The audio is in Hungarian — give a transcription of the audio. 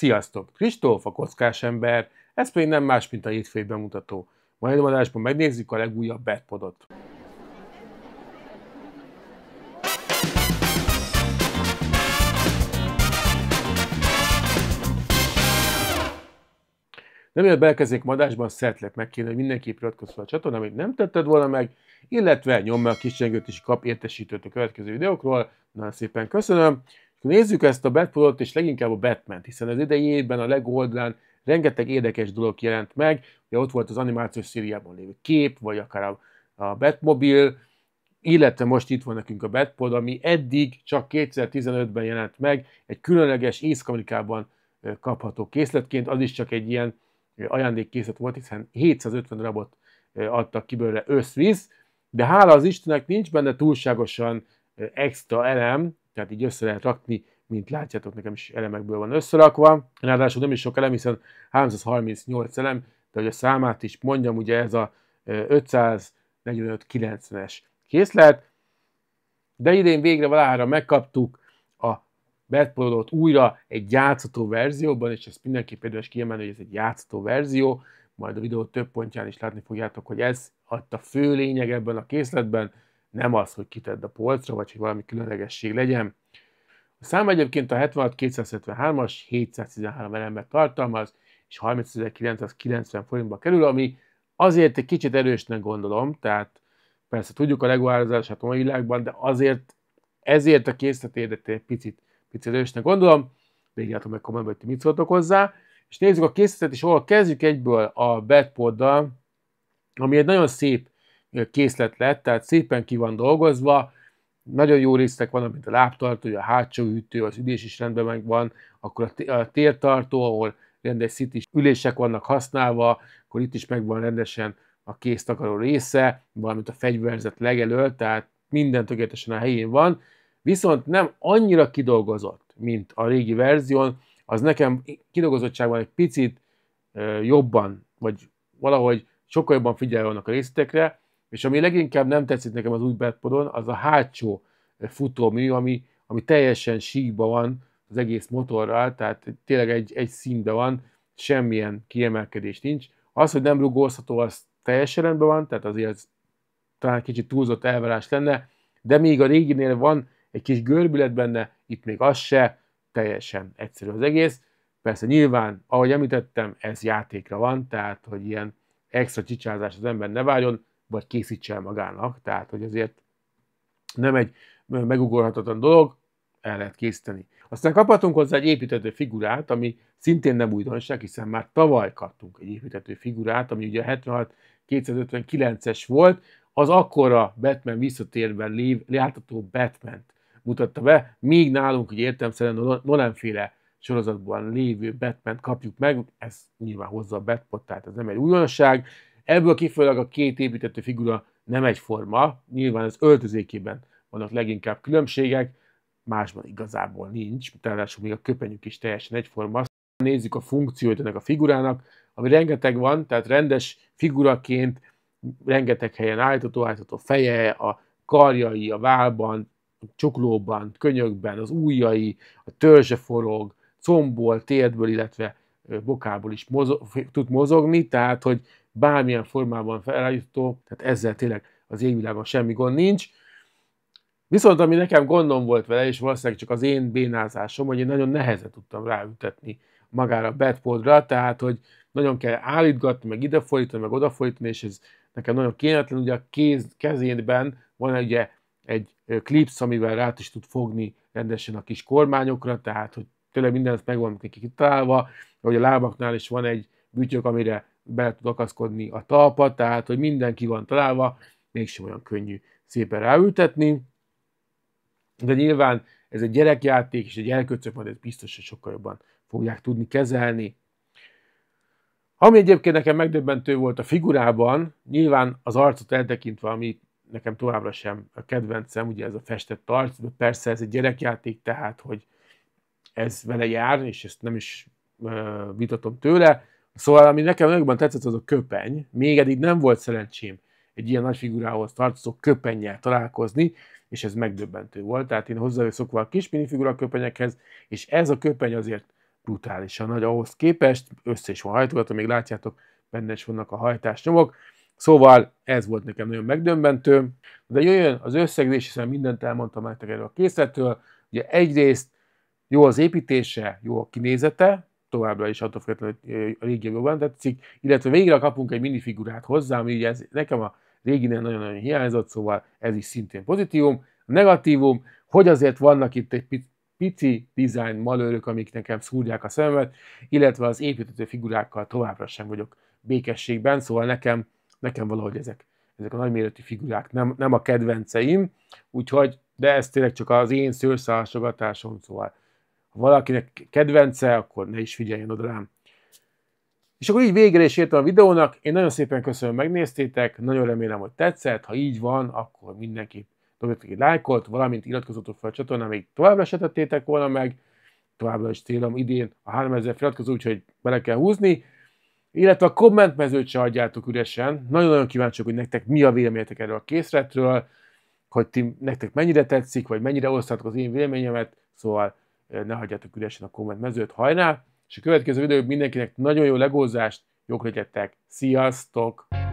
Sziasztok! Kristóf, a kockás ember, ez pedig nem más, mint a hétfői bemutató. Majd a adásban megnézzük a legújabb Batpodot. Nem mielőtt belkezdnék madásban, szeretlek megkérni, hogy mindenképp iratkozz a csatorna, amit nem tetted volna meg, illetve nyomd meg a kis csengőt is kap értesítőt a következő videókról. Nagyon szépen köszönöm. Nézzük ezt a Batpolot és leginkább a Batman, hiszen az idejében a legoldalán rengeteg érdekes dolog jelent meg, ugye ott volt az animációs szériában lévő kép, vagy akár a, a Batmobil, illetve most itt van nekünk a Batpod, ami eddig csak 2015-ben jelent meg, egy különleges észkamerikában kapható készletként, az is csak egy ilyen ajándékkészlet volt, hiszen 750 darabot adtak ki belőle összvíz, de hála az Istennek nincs benne túlságosan extra elem, tehát így össze lehet rakni, mint látjátok, nekem is elemekből van összerakva. Ráadásul nem is sok elem, hiszen 338 elem, de hogy a számát is mondjam, ugye ez a 545-90-es készlet. De idén végre valahára megkaptuk a Batpolodot újra egy játszható verzióban, és ezt mindenképp érdemes kiemelni, hogy ez egy játszható verzió, majd a videó több pontján is látni fogjátok, hogy ez adta fő lényeg ebben a készletben, nem az, hogy kitedd a polcra, vagy hogy valami különlegesség legyen. A szám egyébként a 76-273-as 713 elemet tartalmaz, és 30.990 forintba kerül, ami azért egy kicsit erősnek gondolom, tehát persze tudjuk a leguározását a mai világban, de azért ezért a készletérdet egy picit, picit erősnek gondolom, végigjátom meg kommentben, hogy ti mit szóltok hozzá, és nézzük a készletet, és ahol kezdjük egyből a bedpoddal, ami egy nagyon szép készlet lett, tehát szépen ki van dolgozva, nagyon jó résztek van mint a lábtartó, a hátsó hűtő, az ülés is rendben megvan, akkor a tértartó, ahol rendes szitis ülések vannak használva, akkor itt is megvan rendesen a kéztakaró része, valamint a fegyverzet legelől, tehát minden tökéletesen a helyén van, viszont nem annyira kidolgozott, mint a régi verzión, az nekem kidolgozottságban egy picit jobban, vagy valahogy sokkal jobban figyelj a részletekre, és ami leginkább nem tetszik nekem az új Bedfordon, az a hátsó eh, futómű, ami, ami teljesen síkba van az egész motorral, tehát tényleg egy, egy színbe van, semmilyen kiemelkedés nincs. Az, hogy nem rugózható, az teljesen rendben van, tehát azért ez talán kicsit túlzott elvárás lenne, de még a réginél van egy kis görbület benne, itt még az se, teljesen egyszerű az egész. Persze nyilván, ahogy említettem, ez játékra van, tehát hogy ilyen extra csicsázás az ember ne várjon, vagy készítse el magának, tehát hogy azért nem egy megugorhatatlan dolog, el lehet készíteni. Aztán kaphatunk hozzá egy építető figurát, ami szintén nem újdonság, hiszen már tavaly kaptunk egy építető figurát, ami ugye 76-259-es volt, az akkora Batman visszatérben lév, látható batman mutatta be, míg nálunk ugye értelmszerűen Nolan-féle sorozatban lévő batman kapjuk meg, ez nyilván hozza a Batpot, tehát ez nem egy újdonság, Ebből kifolyólag a két építető figura nem egyforma, nyilván az öltözékében vannak leginkább különbségek, másban igazából nincs, ráadásul még a köpenyük is teljesen egyforma. Nézzük a funkciót ennek a figurának, ami rengeteg van, tehát rendes figuraként rengeteg helyen állítható, állítható feje, a karjai, a válban, a csuklóban, könyökben, az ujjai, a törzse forog, combból, térdből, illetve bokából is mozog, tud mozogni, tehát hogy bármilyen formában felállító, tehát ezzel tényleg az égvilágon semmi gond nincs. Viszont ami nekem gondom volt vele, és valószínűleg csak az én bénázásom, hogy én nagyon nehezen tudtam ráütetni magára a bedpodra, tehát hogy nagyon kell állítgatni, meg idefordítani, meg odafordítani, és ez nekem nagyon kényetlen, ugye a kéz, kezénben van ugye egy klipsz, amivel rá is tud fogni rendesen a kis kormányokra, tehát hogy tényleg mindent meg van neki kitalálva, hogy a lábaknál is van egy bütyök, amire be tud akaszkodni a talpa, tehát hogy mindenki van találva, mégsem olyan könnyű szépen ráültetni. De nyilván ez egy gyerekjáték, és egy elkötök, majd ez biztos, hogy sokkal jobban fogják tudni kezelni. Ami egyébként nekem megdöbbentő volt a figurában, nyilván az arcot eltekintve, ami nekem továbbra sem a kedvencem, ugye ez a festett arc, de persze ez egy gyerekjáték, tehát, hogy ez vele jár, és ezt nem is vitatom tőle, Szóval, ami nekem nagyobban tetszett, az a köpeny. Még eddig nem volt szerencsém egy ilyen nagy figurához tartozó köpennyel találkozni, és ez megdöbbentő volt. Tehát én hozzá szokva a kis minifigura köpenyekhez, és ez a köpeny azért brutálisan nagy ahhoz képest, össze is van hajtogatva, még látjátok, benne is vannak a hajtásnyomok. Szóval ez volt nekem nagyon megdöbbentő, de jöjjön az összegzés, hiszen mindent elmondtam nektek erről a készletről. Ugye egyrészt jó az építése, jó a kinézete, továbbra is attól függetlenül a régi jobban tetszik, illetve végre kapunk egy minifigurát hozzá, ami ugye ez nekem a réginél nagyon-nagyon hiányzott, szóval ez is szintén pozitívum. A negatívum, hogy azért vannak itt egy pici design malőrök, amik nekem szúrják a szememet, illetve az építető figurákkal továbbra sem vagyok békességben, szóval nekem, nekem valahogy ezek, ezek a nagyméretű figurák nem, nem a kedvenceim, úgyhogy, de ez tényleg csak az én szőrszálasogatásom, szóval ha valakinek kedvence, akkor ne is figyeljen oda rám. És akkor így végre is értem a videónak. Én nagyon szépen köszönöm, megnéztétek, nagyon remélem, hogy tetszett. Ha így van, akkor mindenképp dobjatok egy lájkot, valamint iratkozatok fel a csatornán, még továbbra se tettétek volna meg. Továbbra is célom idén a 3000 feliratkozó, úgyhogy bele kell húzni. Illetve a kommentmezőt se adjátok üresen. Nagyon-nagyon kíváncsiak, hogy nektek mi a véleményetek erről a készletről, hogy ti, nektek mennyire tetszik, vagy mennyire osztátok az én véleményemet. Szóval Eh, ne hagyjátok üresen a komment mezőt hajnál, és a következő videóban mindenkinek nagyon jó legózást, jók legyetek, sziasztok!